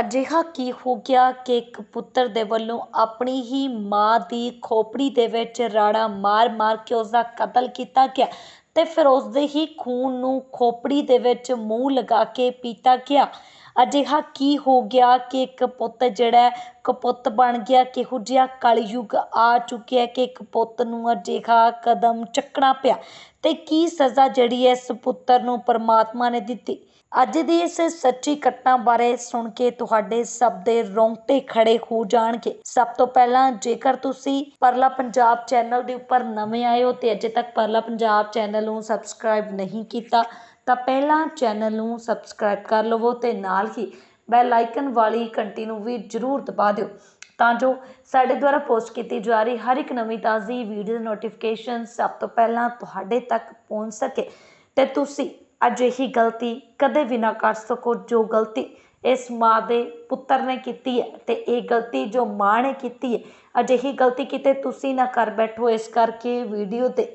ਅਜਿਹਾ ਕੀ ਹੋ ਗਿਆ ਕਿ ਇੱਕ ਪੁੱਤਰ ਦੇ ਵੱਲੋਂ ਆਪਣੀ ਹੀ ਮਾਂ ਦੀ ਖੋਪੜੀ ਦੇ ਵਿੱਚ ਰਾੜਾ ਮਾਰ ਮਾਰ ਕੇ ਉਸ ਦਾ ਕਤਲ ਕੀਤਾ ਗਿਆ ਤੇ ਫਿਰ ਉਸ ਦੇ ਹੀ ਖੂਨ ਨੂੰ ਖੋਪੜੀ ਦੇ ਵਿੱਚ ਮੂੰਹ ਲਗਾ ਕੇ ਪੀਤਾ ਗਿਆ ਅਜਿਹਾ ਕੀ ਹੋ ਗਿਆ ਕਿ ਇੱਕ ਪੁੱਤ ਜਿਹੜਾ ਕਪੁੱਤ ਬਣ ਗਿਆ ਕਿਹੋ ਜਿਹਾ ਕਲਯੁਗ ਆ ਚੁੱਕਿਆ ਕਿ ਇੱਕ ਪੁੱਤ ਨੂੰ ਅਜਿਹਾ ਕਦਮ ਚੱਕਣਾ ਪਿਆ ਤੇ ਕੀ ਸਜ਼ਾ ਜਿਹੜੀ ਐ ਇਸ ਪੁੱਤਰ ਨੂੰ ਪਰਮਾਤਮਾ ਨੇ ਦਿੱਤੀ ਅੱਜ ਦੀ ਇਸ ਸੱਚੀ ਘਟਨਾ ਬਾਰੇ ਸੁਣ ਕੇ ਤੁਹਾਡੇ ਸਭ ਦੇ ਰੋਂਗਟੇ ਖੜੇ ਹੋ ਜਾਣਗੇ ਸਭ ਤੋਂ ਪਹਿਲਾਂ ਜੇਕਰ ਤੁਸੀਂ ਪਰਲਾ ਪੰਜਾਬ ਚੈਨਲ ਦੇ ਉੱਪਰ ਨਵੇਂ ਆਏ ਹੋ ਤੇ ਅਜੇ ਤੱਕ ਪਰਲਾ ਪੰਜਾਬ ਚੈਨਲ ਨੂੰ ਸਬਸਕ੍ਰਾਈਬ ਨਹੀਂ ਕੀਤਾ ਤਾਂ ਪਹਿਲਾਂ ਚੈਨਲ ਨੂੰ ਸਬਸਕ੍ਰਾਈਬ ਕਰ ਲਵੋ ਤੇ ਨਾਲ ਹੀ ਬੈਲ ਆਈਕਨ ਵਾਲੀ ਘੰਟੀ ਨੂੰ ਵੀ ਜ਼ਰੂਰ ਦਬਾ ਦਿਓ ਤਾਂ ਜੋ ਸਾਡੇ ਦੁਆਰਾ ਪੋਸਟ ਕੀਤੀ ਜਾ ਰਹੀ ਹਰ ਇੱਕ ਨਵੀਂ ਤਾਜ਼ੀ ਵੀਡੀਓ ਨੋਟੀਫਿਕੇਸ਼ਨ ਸਭ ਤੋਂ ਪਹਿਲਾਂ ਤੁਹਾਡੇ ਤੱਕ ਪਹੁੰਚ ਸਕੇ ਤੇ ਤੁਸੀਂ ਅਜਿਹੀ ਗਲਤੀ ਕਦੇ ਵੀ ਨਾ ਕਰ ਸਕੋ ਜੋ ਗਲਤੀ ਇਸ ਮਾਂ ਦੇ ਪੁੱਤਰ ਨੇ ਕੀਤੀ ਹੈ ਤੇ ਇਹ ਗਲਤੀ ਜੋ ਮਾਂ ਨੇ ਕੀਤੀ ਹੈ ਅਜਿਹੀ ਗਲਤੀ ਕਿਤੇ ਤੁਸੀਂ ਨਾ ਕਰ ਬੈਠੋ ਇਸ ਕਰਕੇ ਵੀਡੀਓ ਤੇ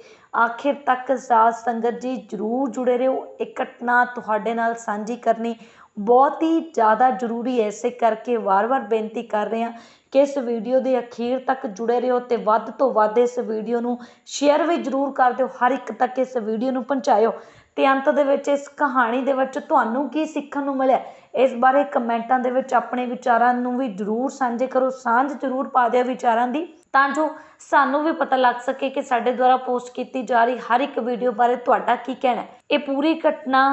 ਆਖਿਰ ਤੱਕ ਸਾਥ ਸੰਗਤ ਜੀ ਜਰੂਰ ਜੁੜੇ ਰਹੋ ਇੱਕ ਘਟਨਾ ਤੁਹਾਡੇ ਨਾਲ ਸਾਂਝੀ ਕਰਨੀ ਬਹੁਤ ਹੀ ਜ਼ਿਆਦਾ ਜ਼ਰੂਰੀ ਹੈ ਇਸੇ ਕਰਕੇ ਵਾਰ ਵਾਰ ਬੇਨਤੀ ਕਰ ਰਹੇ ਹਾਂ ਕਿ ਇਸ ਵੀਡੀਓ ਦੇ ਅਖੀਰ ਤੱਕ ਜੁੜੇ ਰਹੋ ਤੇ ਵੱਧ ਤੋਂ ਵੱਧ ਇਸ ਵੀਡੀਓ ਨੂੰ ਸ਼ੇਅਰ ਵੀ ਜ਼ਰੂਰ ਕਰ ਦਿਓ ਹਰ ਇੱਕ ਤੱਕ ਇਸ ਵੀਡੀਓ ਨੂੰ ਪਹੁੰਚਾਇਓ ਤੇ ਅੰਤ ਦੇ ਵਿੱਚ ਇਸ ਕਹਾਣੀ ਦੇ ਵਿੱਚ ਤੁਹਾਨੂੰ ਕੀ ਸਿੱਖਣ ਨੂੰ ਮਿਲਿਆ ਇਸ ਬਾਰੇ ਕਮੈਂਟਾਂ ਦੇ ਵਿੱਚ ਆਪਣੇ ਵਿਚਾਰਾਂ ਨੂੰ ਵੀ ਜ਼ਰੂਰ ਸਾਂਝੇ ਕਰੋ ਸਾਂਝ ਜ਼ਰੂਰ ਪਾ ਦਿਓ ਵਿਚਾਰਾਂ ਦੀ ਤਾਂ ਜੋ ਸਾਨੂੰ ਵੀ ਪਤਾ ਲੱਗ ਸਕੇ ਕਿ ਸਾਡੇ ਦੁਆਰਾ ਪੋਸਟ ਕੀਤੀ ਜਾ ਰਹੀ ਹਰ ਇੱਕ ਵੀਡੀਓ ਬਾਰੇ ਤੁਹਾਡਾ ਕੀ ਕਹਿਣਾ ਹੈ ਇਹ ਪੂਰੀ ਘਟਨਾ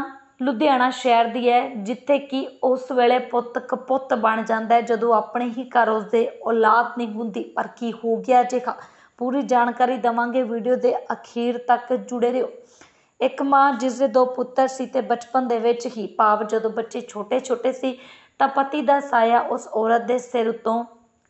ਲੁਧਿਆਣਾ ਸ਼ਹਿਰ ਦੀ ਹੈ ਜਿੱਥੇ ਕਿ ਉਸ ਵੇਲੇ ਪੁੱਤ ਕਪੁੱਤ ਬਣ ਜਾਂਦਾ ਜਦੋਂ ਆਪਣੇ ਹੀ ਘਰ ਉਸਦੇ ਔਲਾਦ ਨਹੀਂ ਹੁੰਦੀ ਪਰ ਕੀ ਹੋ ਗਿਆ ਜੇ ਪੂਰੀ ਜਾਣਕਾਰੀ ਦਵਾਂਗੇ ਵੀਡੀਓ ਦੇ ਅਖੀਰ ਤੱਕ ਜੁੜੇ ਰਹੋ ਇੱਕ ਮਾਂ ਜਿਸ ਦੇ ਦੋ ਪੁੱਤਰ ਸੀ ਤੇ ਬਚਪਨ ਦੇ ਵਿੱਚ ਹੀ ਪਾਪ ਜਦੋਂ ਬੱਚੇ ਛੋਟੇ-ਛੋਟੇ ਸੀ ਤਾਂ ਪਤੀ ਦਾ ਸਾਇਆ ਉਸ ਔਰਤ ਦੇ ਸਿਰ ਤੋਂ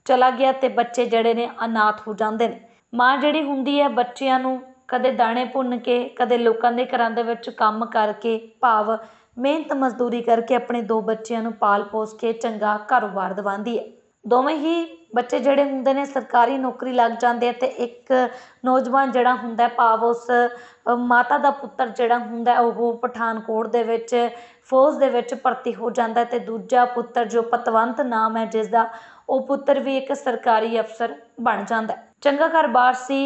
ਚਲਾ ਗਿਆ ਤੇ ਬੱਚੇ ਜਿਹੜੇ ਨੇ ਅਨਾਥ ਹੋ ਜਾਂਦੇ ਨੇ ਮਾਂ ਜਿਹੜੀ ਹੁੰਦੀ ਹੈ ਬੱਚਿਆਂ ਨੂੰ ਕਦੇ ਦਾਣੇ ਭੁੰਨ ਕੇ ਕਦੇ ਲੋਕਾਂ ਦੇ ਘਰਾਂ ਦੇ ਵਿੱਚ ਕੰਮ ਕਰਕੇ ਭਾਵ ਮਿਹਨਤ ਮਜ਼ਦੂਰੀ ਕਰਕੇ ਆਪਣੇ ਦੋ ਬੱਚਿਆਂ ਨੂੰ ਪਾਲ ਪੋਸ ਕੇ ਚੰਗਾ ਕਾਰੋਬਾਰ ਦਿਵਾਉਂਦੀ ਹੈ ਦੋਵੇਂ ਹੀ ਬੱਚੇ ਜਿਹੜੇ ਹੁੰਦੇ ਨੇ ਸਰਕਾਰੀ ਨੌਕਰੀ ਲੱਗ ਜਾਂਦੇ ਅਤੇ ਇੱਕ ਨੌਜਵਾਨ ਜਿਹੜਾ ਹੁੰਦਾ ਭਾਵ ਉਸ ਮਾਤਾ ਦਾ ਪੁੱਤਰ ਜਿਹੜਾ ਹੁੰਦਾ ਉਹ ਪਠਾਨਕੋਟ ਦੇ ਵਿੱਚ ਫੌਜ ਦੇ ਵਿੱਚ ਭਰਤੀ ਹੋ ਜਾਂਦਾ ਅਤੇ ਦੂਜਾ ਪੁੱਤਰ ਜੋ ਪਤਵੰਤ ਨਾਮ ਹੈ ਜਿਸ ਦਾ ਉਹ ਪੁੱਤਰ ਵੀ ਇੱਕ ਸਰਕਾਰੀ ਅਫਸਰ ਬਣ ਜਾਂਦਾ ਚੰਗਾ ਘਰ-ਬਾਰ ਸੀ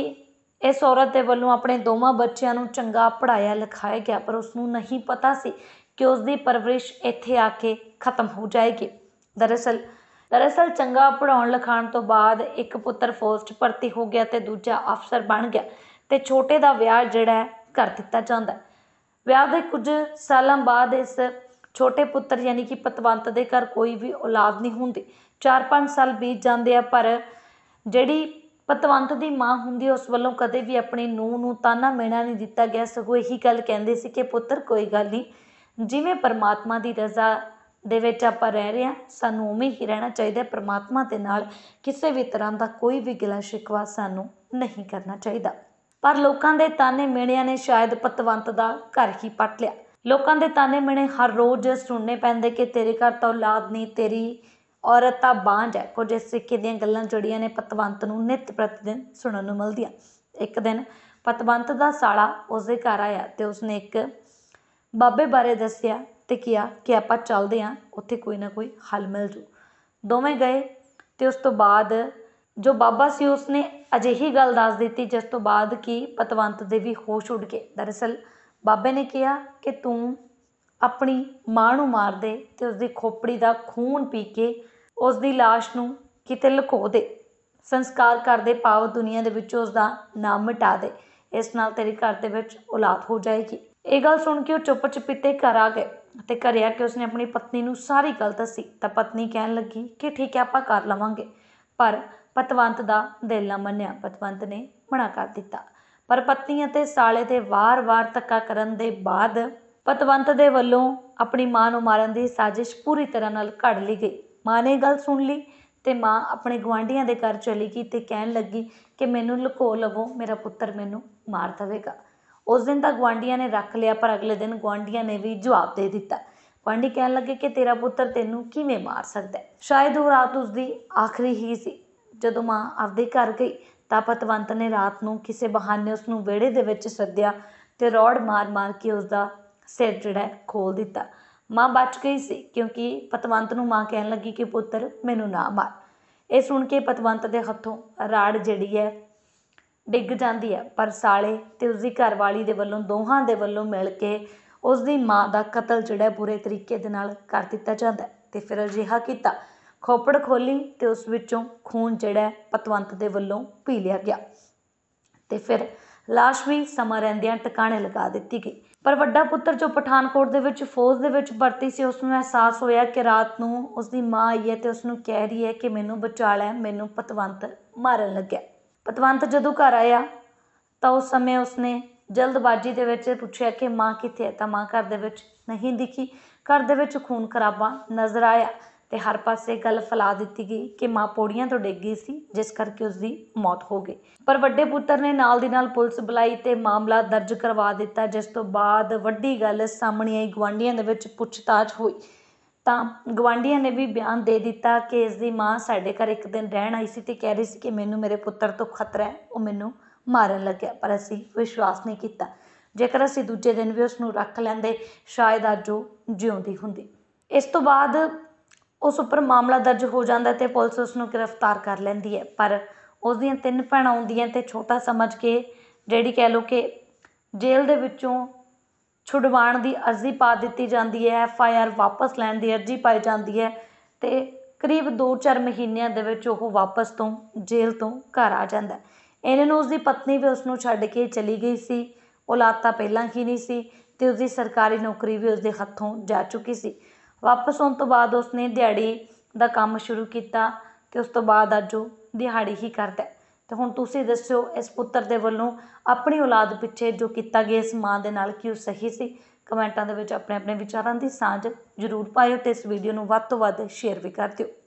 ਇਸ ਔਰਤ ਦੇ ਵੱਲੋਂ ਆਪਣੇ ਦੋਵਾਂ ਬੱਚਿਆਂ ਨੂੰ ਚੰਗਾ ਪੜਾਇਆ ਲਿਖਾਇਆ ਗਿਆ ਪਰ ਉਸ ਨੂੰ ਨਹੀਂ ਪਤਾ ਸੀ ਕਿ ਉਸ ਦੀ ਪਰਵਰਿਸ਼ ਇੱਥੇ ਆ ਕੇ ਖਤਮ ਹੋ ਜਾਏਗੀ ਦਰਅਸਲ ਦਰਅਸਲ ਚੰਗਾ ਪੜਾਉਣ ਲਿਖਾਉਣ ਤੋਂ ਬਾਅਦ ਇੱਕ ਪੁੱਤਰ ਫੌਜ 'ਚ ਭਰਤੀ ਹੋ ਗਿਆ ਤੇ ਦੂਜਾ ਅਫਸਰ ਬਣ ਗਿਆ ਤੇ ਛੋਟੇ ਦਾ ਵਿਆਹ ਜਿਹੜਾ ਕਰ ਦਿੱਤਾ ਜਾਂਦਾ ਵਿਆਹ ਦੇ ਕੁਝ ਸਾਲਾਂ ਬਾਅਦ ਇਸ ਛੋਟੇ ਪੁੱਤਰ ਯਾਨੀ ਕਿ ਪਤਵੰਤ ਦੇ ਘਰ ਕੋਈ ਵੀ ਔਲਾਦ ਨਹੀਂ ਹੁੰਦੀ 4-5 ਸਾਲ ਬੀਤ ਜਾਂਦੇ ਆ ਪਰ ਜਿਹੜੀ ਪਤਵੰਤ ਦੀ ਮਾਂ ਹੁੰਦੀ ਉਸ ਵੱਲੋਂ ਕਦੇ ਵੀ ਆਪਣੀ ਨੂੰਹ ਨੂੰ ਤਾਨਾ ਮਿਹਣਾ ਨਹੀਂ ਦਿੱਤਾ ਗਿਆ ਸਗੋਂ ਇਹੀ ਗੱਲ ਕਹਿੰਦੇ ਸੀ ਕਿ ਪੁੱਤਰ ਕੋਈ ਗੱਲ ਨਹੀਂ ਜਿਵੇਂ ਪਰਮਾਤਮਾ ਦੀ ਰਜ਼ਾ ਦੇ ਵਿੱਚ ਆਪਾਂ ਰਹਿ ਰਹੇ ਹਾਂ ਸਾਨੂੰ ਉਵੇਂ ਹੀ ਰਹਿਣਾ ਚਾਹੀਦਾ ਪਰਮਾਤਮਾ ਦੇ ਨਾਲ ਕਿਸੇ ਵੀ ਤਰ੍ਹਾਂ ਦਾ ਕੋਈ ਵੀ ਗਿਲਾ ਸ਼ਿਕਵਾ ਸਾਨੂੰ ਨਹੀਂ ਕਰਨਾ ਚਾਹੀਦਾ ਪਰ ਲੋਕਾਂ ਦੇ ਤਾਨੇ ਮਿਹਣਿਆਂ ਨੇ ਸ਼ਾਇਦ ਪਤਵੰਤ ਦਾ ਘਰ ਹੀ ਪਟ ਲਿਆ ਲੋਕਾਂ ਦੇ ਤਾਨੇ ਮਿਹਣੇ ਹਰ ਰੋਜ਼ ਸੁਣਨੇ ਪੈਂਦੇ ਕਿ ਤੇਰੇ ਘਰ ਤਾਂ ਔਲਾਦ ਨਹੀਂ ਤੇਰੀ ਤਾਂ ਬਾਂਝ ਹੈ ਕੁਝ ਇਸ ਤਰੀਕੇ ਦੀਆਂ ਗੱਲਾਂ ਜੁੜੀਆਂ ਨੇ ਪਤਵੰਤ ਨੂੰ ਨਿਤ ਪ੍ਰਤੀ ਦਿਨ ਸੁਣਨ ਨੂੰ ਮਿਲਦੀਆਂ ਇੱਕ ਦਿਨ ਪਤਵੰਤ ਦਾ ਸਾਲਾ ਉਸਦੇ ਘਰ ਆਇਆ ਅਤੇ ਉਸਨੇ ਇੱਕ ਬਾਬੇ ਬਾਰੇ ਦੱਸਿਆ ਤੇ ਕਿਹਾ ਕਿ ਆਪਾਂ ਚੱਲਦੇ ਹਾਂ ਉੱਥੇ ਕੋਈ ਨਾ ਕੋਈ ਹੱਲ ਮਿਲ ਜੂ ਦੋਵੇਂ ਗਏ ਤੇ ਉਸ ਤੋਂ ਬਾਅਦ ਜੋ ਬਾਬਾ ਸੀ ਉਸਨੇ ਅਜਿਹੀ ਗੱਲ ਦੱਸ ਦਿੱਤੀ ਜਿਸ ਤੋਂ ਬਾਅਦ ਕਿ ਪਤਵੰਤ ਦੇ ਵੀ ਹੋਸ਼ ਉੱਡ ਗਏ ਦਰਅਸਲ ਬਾਬੇ ਨੇ ਕਿਹਾ ਕਿ ਤੂੰ ਆਪਣੀ ਮਾਂ ਨੂੰ ਮਾਰ ਦੇ ਤੇ ਉਸਦੀ ਖੋਪੜੀ ਦਾ ਖੂਨ ਪੀ ਕੇ ਉਸ ਦੀ লাশ ਨੂੰ ਕਿਤੇ ਲੁਕੋ ਦੇ ਸੰਸਕਾਰ ਕਰਦੇ ਪਾਵ ਦੁਨੀਆ ਦੇ ਵਿੱਚੋਂ ਉਸ ਦਾ ਨਾਮ ਮਿਟਾ ਦੇ ਇਸ ਨਾਲ ਤੇਰੇ ਘਰ ਦੇ ਵਿੱਚ ਔਲਾਦ ਹੋ ਜਾਏਗੀ ਇਹ ਗੱਲ ਸੁਣ ਕੇ ਉਹ ਚੁੱਪ ਚਪੀਤੇ ਘਰ ਆ ਗਏ ਤੇ ਘਰਿਆ ਕਿ ਉਸਨੇ ਆਪਣੀ ਪਤਨੀ ਨੂੰ ਸਾਰੀ ਗੱਲ ਦੱਸੀ ਤਾਂ ਪਤਨੀ ਕਹਿਣ ਲੱਗੀ ਕਿ ਠੀਕ ਹੈ ਆਪਾਂ ਕਰ ਲਵਾਂਗੇ ਪਰ ਪਤਵੰਤ ਦਾ ਦਿਲ ਨਾ ਮੰਨਿਆ ਪਤਵੰਤ ਨੇ ਮਨਾ ਕਰ ਦਿੱਤਾ ਪਰ ਪਤਨੀ ਅਤੇ ਸਾਲੇ ਦੇ ਵਾਰ-ਵਾਰ ਤੱਕਾ ਕਰਨ ਦੇ ਬਾਅਦ ਪਤਵੰਤ ਦੇ ਵੱਲੋਂ ਆਪਣੀ ਮਾਂ ਨੂੰ ਮਾਰਨ ਦੀ ਸਾਜ਼ਿਸ਼ ਪੂਰੀ ਤਰ੍ਹਾਂ ਨਾਲ ਘੜ ਲਈ ਗਈ ਮਾਂ ਨੇ ਗੱਲ ਸੁਣ ਲਈ ਅਤੇ ਮਾਂ ਆਪਣੇ ਗੁਆਂਢੀਆਂ ਦੇ ਘਰ ਚਲੀ ਗਈ ਅਤੇ ਕਹਿਣ ਲੱਗੀ ਕਿ ਮੈਨੂੰ ਲੁਕੋ ਲਵੋ ਮੇਰਾ ਪੁੱਤਰ ਮੈਨੂੰ ਮਾਰ ਦੇਵੇਗਾ ਉਸ ਦਿਨ ਤਾਂ ਗੁਆਂਢੀਆਂ ਨੇ ਰੱਖ ਲਿਆ ਪਰ ਅਗਲੇ ਦਿਨ ਗੁਆਂਢੀਆਂ ਨੇ ਵੀ ਜਵਾਬ ਦੇ ਦਿੱਤਾ ਗੁਆਂਢੀ ਕਹਿਣ ਲੱਗੇ ਕਿ ਤੇਰਾ ਪੁੱਤਰ ਤੈਨੂੰ ਕਿਵੇਂ ਮਾਰ ਸਕਦਾ ਸ਼ਾਇਦ ਉਹ ਰਾਤ ਉਸਦੀ ਆਖਰੀ ਹੀ ਸੀ ਜਦੋਂ ਮਾਂ ਆਪਦੇ ਘਰ ਗਈ ਤਾਂ ਪਤਵੰਤ ਨੇ ਰਾਤ ਨੂੰ ਕਿਸੇ ਬਹਾਨੇ ਉਸ ਨੂੰ ਵਿਹੜੇ ਦੇ ਵਿੱਚ ਸੱਦਿਆ ਤੇ ਰੋੜ ਮਾਰ-ਮਾਰ ਕੇ ਉਸ ਦਾ ਸਿਰ ਜਿਹੜਾ ਖੋਲ ਦਿੱਤਾ ਮਾਂ ਬਚ ਗਈ ਸੀ ਕਿਉਂਕਿ ਪਤਵੰਤ ਨੂੰ ਮਾਂ ਕਹਿਣ ਲੱਗੀ ਕਿ ਪੁੱਤਰ ਮੈਨੂੰ ਨਾ ਮਾਰ ਇਹ ਸੁਣ ਕੇ ਪਤਵੰਤ ਦੇ ਹੱਥੋਂ ਰਾੜ ਜਿਹੜੀ ਹੈ ਡਿੱਗ ਜਾਂਦੀ ਹੈ ਪਰ ਸਾਲੇ ਤੇ ਉਸਦੀ ਘਰਵਾਲੀ ਦੇ ਵੱਲੋਂ ਦੋਹਾਂ ਦੇ ਵੱਲੋਂ ਮਿਲ ਕੇ ਉਸਦੀ ਮਾਂ ਦਾ ਕਤਲ ਜਿਹੜਾ ਪੂਰੇ ਤਰੀਕੇ ਦੇ ਨਾਲ ਕਰ ਦਿੱਤਾ ਜਾਂਦਾ ਤੇ ਫਿਰ ਅਜਿਹਾ ਕੀਤਾ ਖੋਪੜ ਖੋਲੀ ਤੇ ਉਸ ਵਿੱਚੋਂ ਖੂਨ ਜਿਹੜਾ ਪਤਵੰਤ ਦੇ ਵੱਲੋਂ ਪੀ ਲਿਆ ਗਿਆ ਤੇ ਫਿਰ ਲਾਸ਼ ਵੀ ਸਮਾਂ ਰਹਿੰਦਿਆਂ ਟਿਕਾਣੇ ਲਗਾ ਦਿੱਤੀ ਗਈ ਪਰ ਵੱਡਾ ਪੁੱਤਰ ਜੋ ਪਠਾਨਕੋਟ ਦੇ ਵਿੱਚ ਫੌਜ ਦੇ ਵਿੱਚ ਭਰਤੀ ਸੀ ਉਸ ਨੂੰ ਅਹਿਸਾਸ ਹੋਇਆ ਕਿ ਰਾਤ ਨੂੰ ਉਸਦੀ ਮਾਂ ਆਈ ਹੈ ਉਸ ਨੂੰ ਕਹਿ ਰਹੀ ਹੈ ਕਿ ਮੈਨੂੰ ਬਚਾ ਲੈ ਮੈਨੂੰ ਪਤਵੰਤ ਮਾਰਨ ਲੱਗਿਆ ਪਤਵੰਤ ਜਦੋਂ ਘਰ ਆਇਆ ਤਾਂ ਉਸ ਸਮੇਂ ਉਸਨੇ ਜਲਦਬਾਜ਼ੀ ਦੇ ਵਿੱਚ ਪੁੱਛਿਆ ਕਿ ਮਾਂ ਕਿੱਥੇ ਹੈ ਤਾਂ ਮਾਂ ਘਰ ਦੇ ਵਿੱਚ ਨਹੀਂ ਦਿਖੀ ਘਰ ਦੇ ਵਿੱਚ ਖੂਨ ਖਰਾਬਾ ਨਜ਼ਰ ਆਇਆ ਤੇ ਹਰ ਪਾਸੇ ਗੱਲ ਫੈਲਾ ਦਿੱਤੀ ਗਈ ਕਿ ਮਾਂ ਪੌੜੀਆਂ ਤੋਂ ਡਿੱਗ ਗਈ ਸੀ ਜਿਸ ਕਰਕੇ ਉਸ ਦੀ ਮੌਤ ਹੋ ਗਈ ਪਰ ਵੱਡੇ ਪੁੱਤਰ ਨੇ ਨਾਲ ਦੀ ਨਾਲ ਪੁਲਿਸ ਬੁਲਾਈ ਤੇ ਮਾਮਲਾ ਦਰਜ ਕਰਵਾ ਦਿੱਤਾ ਜਿਸ ਤੋਂ ਬਾਅਦ ਵੱਡੀ ਗੱਲ ਸਾਹਮਣੇ ਆਈ ਗਵਾਂਡੀਆਂ ਦੇ ਵਿੱਚ ਪੁੱਛਤਾਛ ਹੋਈ ਤਾਂ ਗਵਾਂਡੀਆਂ ਨੇ ਵੀ ਬਿਆਨ ਦੇ ਦਿੱਤਾ ਕਿ ਇਸ ਦੀ ਮਾਂ ਸਾਡੇ ਘਰ ਇੱਕ ਦਿਨ ਰਹਿਣ ਆਈ ਸੀ ਤੇ ਕਹਿ ਰਹੀ ਸੀ ਕਿ ਮੈਨੂੰ ਮੇਰੇ ਪੁੱਤਰ ਤੋਂ ਖਤਰਾ ਹੈ ਉਹ ਮੈਨੂੰ ਮਾਰਨ ਲੱਗਿਆ ਪਰ ਅਸੀਂ ਵਿਸ਼ਵਾਸ ਨਹੀਂ ਕੀਤਾ ਜੇਕਰ ਅਸੀਂ ਦੂਜੇ ਦਿਨ ਵੀ ਉਸ ਨੂੰ ਰੱਖ ਲੈਂਦੇ ਸ਼ਾਇਦ ਅੱਜ ਉਹ ਜਿਉਂਦੀ ਹੁੰਦੀ ਇਸ ਤੋਂ ਬਾਅਦ ਉਸ ਉੱਪਰ ਮਾਮਲਾ ਦਰਜ ਹੋ ਜਾਂਦਾ ਤੇ ਪੁਲਿਸ ਉਸ ਨੂੰ ਗ੍ਰਿਫਤਾਰ ਕਰ ਲੈਂਦੀ ਹੈ ਪਰ ਉਸ ਦੀਆਂ ਤਿੰਨ ਭੈਣਾਂ ਆਉਂਦੀਆਂ ਤੇ ਛੋਟਾ ਸਮਝ ਕੇ ਜਿਹੜੀ ਕਹਿ ਲੋ ਕਿ ਜੇਲ੍ਹ ਦੇ ਵਿੱਚੋਂ ਛੁਡਵਾਉਣ ਦੀ ਅਰਜ਼ੀ ਪਾ ਦਿੱਤੀ ਜਾਂਦੀ ਹੈ ਐਫ ਆਈ ਆਰ ਵਾਪਸ ਲੈਣ ਦੀ ਅਰਜ਼ੀ ਪਾਈ ਜਾਂਦੀ ਹੈ ਤੇ ਕਰੀਬ 2-4 ਮਹੀਨਿਆਂ ਦੇ ਵਿੱਚ ਉਹ ਵਾਪਸ ਤੋਂ ਜੇਲ੍ਹ ਤੋਂ ਘਰ ਆ ਜਾਂਦਾ ਇਹਨਾਂ ਨੂੰ ਉਸ ਦੀ ਪਤਨੀ ਵੀ ਉਸ ਨੂੰ ਛੱਡ ਕੇ ਚਲੀ ਗਈ ਸੀ ਔਲਾਦ ਤਾਂ ਪਹਿਲਾਂ ਹੀ ਨਹੀਂ ਸੀ ਤੇ ਉਸ ਦੀ ਸਰਕਾਰੀ ਨੌਕਰੀ ਵੀ ਉਸ ਦੇ ਹੱਥੋਂ ਜਾ ਚੁੱਕੀ ਸੀ ਵਾਪਸ ਆਉਣ ਤੋਂ ਬਾਅਦ ਉਸਨੇ ਦਿਹਾੜੀ ਦਾ ਕੰਮ ਸ਼ੁਰੂ ਕੀਤਾ ਅਤੇ ਉਸ ਤੋਂ ਬਾਅਦ ਅੱਜ ਉਹ ਦਿਹਾੜੀ ਹੀ ਕਰਦਾ ਅਤੇ ਹੁਣ ਤੁਸੀਂ ਦੱਸਿਓ ਇਸ ਪੁੱਤਰ ਦੇ ਵੱਲੋਂ ਆਪਣੀ ਔਲਾਦ ਪਿੱਛੇ ਜੋ ਕੀਤਾ ਗਿਆ ਇਸ ਮਾਂ ਦੇ ਨਾਲ ਕੀ ਉਹ ਸਹੀ ਸੀ ਕਮੈਂਟਾਂ ਦੇ ਵਿੱਚ ਆਪਣੇ ਆਪਣੇ ਵਿਚਾਰਾਂ ਦੀ ਸਾਂਝ ਜ਼ਰੂਰ ਪਾਇਓ ਅਤੇ ਇਸ ਵੀਡੀਓ ਨੂੰ ਵੱਧ ਤੋਂ ਵੱਧ ਸ਼ੇਅਰ ਵੀ ਕਰ ਦਿਓ